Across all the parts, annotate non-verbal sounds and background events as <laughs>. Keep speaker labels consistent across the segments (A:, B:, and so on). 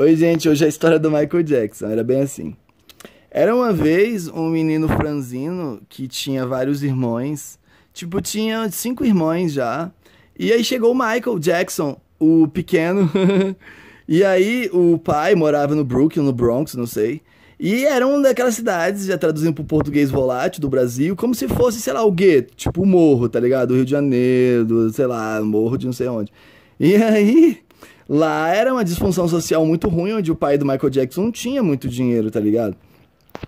A: Oi, gente, hoje é a história do Michael Jackson. Era bem assim. Era uma vez um menino franzino que tinha vários irmãos. Tipo, tinha cinco irmãos já. E aí chegou o Michael Jackson, o pequeno. <laughs> e aí o pai morava no Brooklyn, no Bronx, não sei. E era uma daquelas cidades, já traduzindo pro português volátil do Brasil, como se fosse, sei lá, o gueto, tipo o morro, tá ligado? Do Rio de Janeiro, do, sei lá, morro de não sei onde. E aí Lá era uma disfunção social muito ruim, onde o pai do Michael Jackson não tinha muito dinheiro, tá ligado?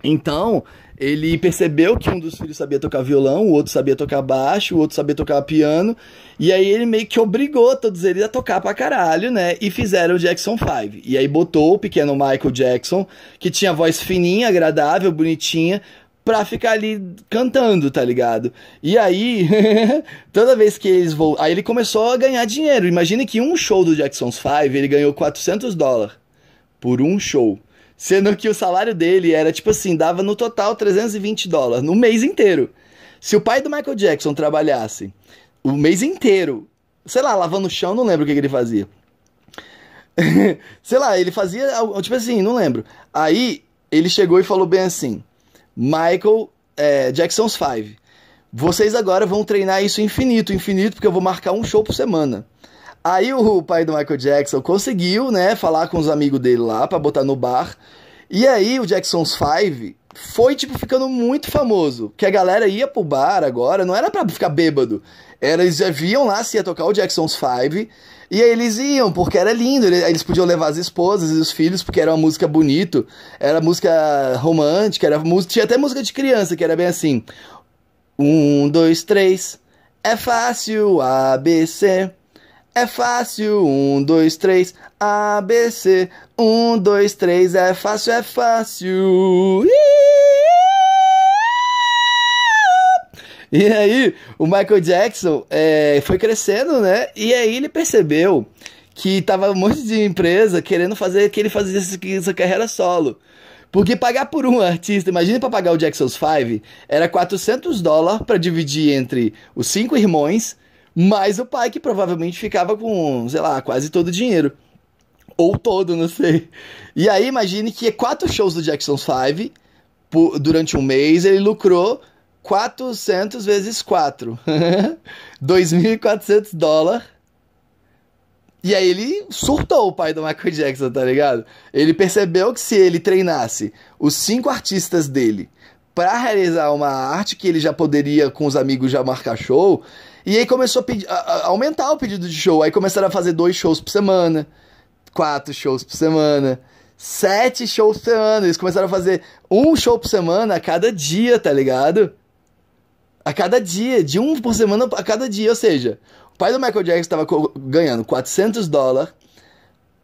A: Então, ele percebeu que um dos filhos sabia tocar violão, o outro sabia tocar baixo, o outro sabia tocar piano, e aí ele meio que obrigou todos eles a tocar pra caralho, né? E fizeram o Jackson 5. E aí botou o pequeno Michael Jackson, que tinha voz fininha, agradável, bonitinha, pra ficar ali cantando, tá ligado? E aí, <laughs> toda vez que eles vão. Aí ele começou a ganhar dinheiro. Imagine que um show do Jackson's Five ele ganhou 400 dólares por um show. Sendo que o salário dele era tipo assim, dava no total 320 dólares no mês inteiro. Se o pai do Michael Jackson trabalhasse o mês inteiro, sei lá, lavando o chão, não lembro o que, que ele fazia. <laughs> sei lá, ele fazia, tipo assim, não lembro. Aí ele chegou e falou bem assim: Michael é, Jackson's Five. Vocês agora vão treinar isso infinito, infinito, porque eu vou marcar um show por semana. Aí o pai do Michael Jackson conseguiu, né, falar com os amigos dele lá para botar no bar e aí o Jackson's Five foi, tipo, ficando muito famoso. Que a galera ia pro bar agora, não era para ficar bêbado. Era, eles já viam lá se ia tocar o Jackson's Five. E aí eles iam, porque era lindo. Eles podiam levar as esposas e os filhos, porque era uma música bonito. Era música romântica, era música. Tinha até música de criança, que era bem assim. Um, dois, três. É fácil, ABC. É fácil, um, dois, três, ABC. Um, dois, três, é fácil, é fácil. E aí, o Michael Jackson é, foi crescendo, né? E aí ele percebeu que tava um monte de empresa querendo fazer que ele fazia essa carreira solo. Porque pagar por um artista, imagina para pagar o Jackson's Five, era 400 dólares para dividir entre os cinco irmãos mas o pai que provavelmente ficava com, sei lá, quase todo o dinheiro. Ou todo, não sei. E aí imagine que quatro shows do Jackson Five por, durante um mês, ele lucrou 400 vezes 4. 2.400 dólares. E aí ele surtou o pai do Michael Jackson, tá ligado? Ele percebeu que se ele treinasse os cinco artistas dele para realizar uma arte que ele já poderia com os amigos já marcar show. E aí começou a, pedir, a, a aumentar o pedido de show. Aí começaram a fazer dois shows por semana, quatro shows por semana, sete shows por semana. Eles começaram a fazer um show por semana a cada dia, tá ligado? A cada dia, de um por semana a cada dia. Ou seja, o pai do Michael Jackson estava ganhando 400 dólares,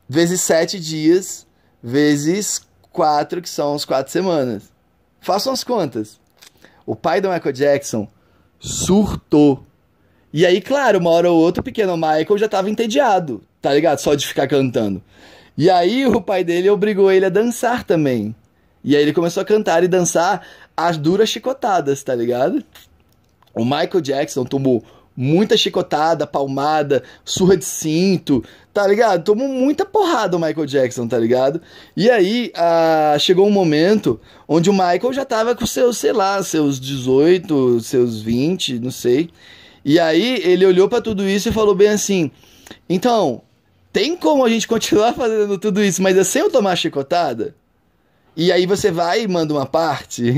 A: vezes sete dias, vezes quatro, que são as quatro semanas. Façam as contas. O pai do Michael Jackson surtou. E aí, claro, uma hora ou outra, o pequeno Michael já tava entediado, tá ligado? Só de ficar cantando. E aí, o pai dele obrigou ele a dançar também. E aí, ele começou a cantar e dançar as duras chicotadas, tá ligado? O Michael Jackson tomou muita chicotada, palmada, surra de cinto, tá ligado? Tomou muita porrada o Michael Jackson, tá ligado? E aí chegou um momento onde o Michael já tava com seus, sei lá, seus 18, seus 20, não sei. E aí ele olhou para tudo isso e falou bem assim: então, tem como a gente continuar fazendo tudo isso, mas é sem eu tomar chicotada? E aí você vai e manda uma parte. <laughs>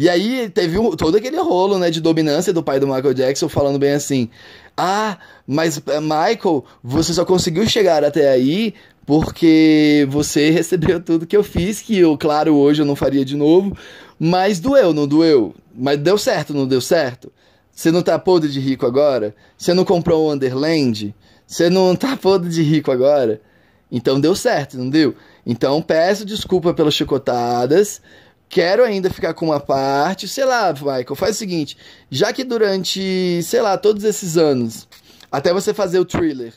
A: E aí teve um, todo aquele rolo, né, de dominância do pai do Michael Jackson falando bem assim: "Ah, mas eh, Michael, você só conseguiu chegar até aí porque você <laughs> recebeu tudo que eu fiz, que eu, claro, hoje eu não faria de novo, mas doeu, não doeu? Mas deu certo, não deu certo? Você não tá podre de rico agora? Você não comprou o um Underland? Você não tá <laughs> podre de rico agora? Então deu certo, não deu? Então peço desculpa pelas chicotadas, quero ainda ficar com uma parte, sei lá, Michael, faz o seguinte, já que durante, sei lá, todos esses anos, até você fazer o thriller,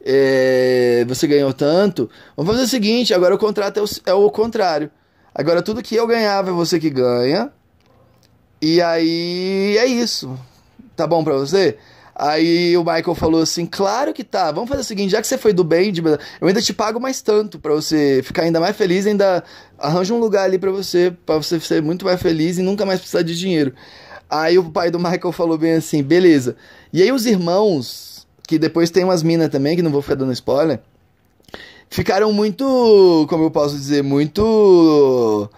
A: é, você ganhou tanto, vamos fazer o seguinte, agora o contrato é o, é o contrário. Agora tudo que eu ganhava é você que ganha, e aí é isso. Tá bom pra você? Aí o Michael falou assim: claro que tá, vamos fazer o seguinte, já que você foi do bem, eu ainda te pago mais tanto para você ficar ainda mais feliz, ainda arranja um lugar ali para você, para você ser muito mais feliz e nunca mais precisar de dinheiro. Aí o pai do Michael falou bem assim: beleza. E aí os irmãos, que depois tem umas minas também, que não vou ficar dando spoiler, ficaram muito, como eu posso dizer, muito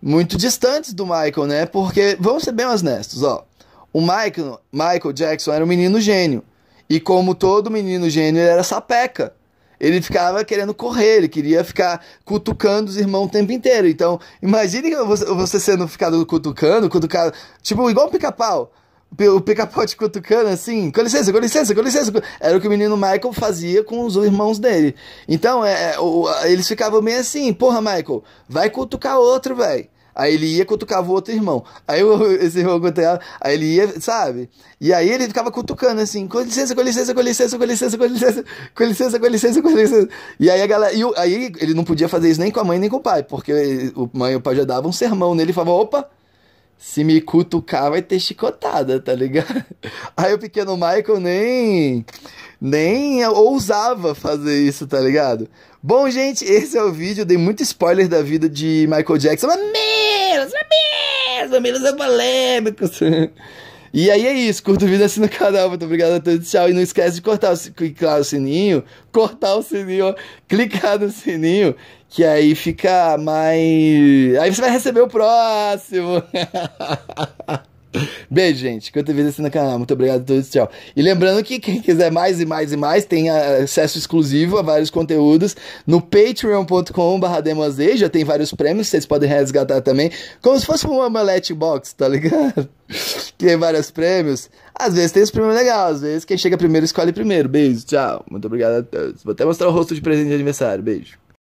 A: muito distantes do Michael, né? Porque, vamos ser bem honestos, ó. O Michael, Michael Jackson era um menino gênio. E como todo menino gênio, ele era sapeca. Ele ficava querendo correr, ele queria ficar cutucando os irmãos o tempo inteiro. Então, imagine você sendo ficado cutucando, cutucado, tipo igual um pica-pau. O pica-pau te cutucando assim, com licença, com licença, com licença. Era o que o menino Michael fazia com os irmãos dele. Então, é, é eles ficavam meio assim, porra, Michael, vai cutucar outro, velho. Aí ele ia cutucava o outro irmão. Aí <laughs> esse irmão cutucava, aí ele ia, sabe? E aí ele ficava cutucando assim, com licença, com licença, com licença, com licença, com licença, com licença, com licença, com licença. E aí a galera, e aí ele não podia fazer isso nem com a mãe nem com o pai, porque o mãe e o pai já davam um sermão nele e falavam, opa, se me cutucar vai ter chicotada, tá ligado? <laughs> Aí o pequeno Michael nem nem ousava fazer isso, tá ligado? Bom, gente, esse é o vídeo. dei muito spoiler da vida de Michael Jackson. Mamilos, mas mesmo é polêmicos. E aí é isso, curta o vídeo, assim no canal, muito obrigado a todos, tchau. E não esquece de cortar o, clicar o sininho, cortar o sininho, clicar no sininho, que aí fica mais... Aí você vai receber o próximo. <laughs> Beijo, gente. Quanto vezes assim no canal. Muito obrigado a todos. Tchau. E lembrando que quem quiser mais e mais e mais tem ah, acesso exclusivo a vários conteúdos no patreon.com.br. Já tem vários prêmios que vocês podem resgatar também. Como se fosse uma omelete box, tá ligado? que <laughs> tem vários prêmios. Às vezes tem os prêmios legais. Às vezes quem chega primeiro escolhe primeiro. Beijo, tchau. Muito obrigado a todos. Vou até mostrar o rosto de presente de aniversário. Beijo.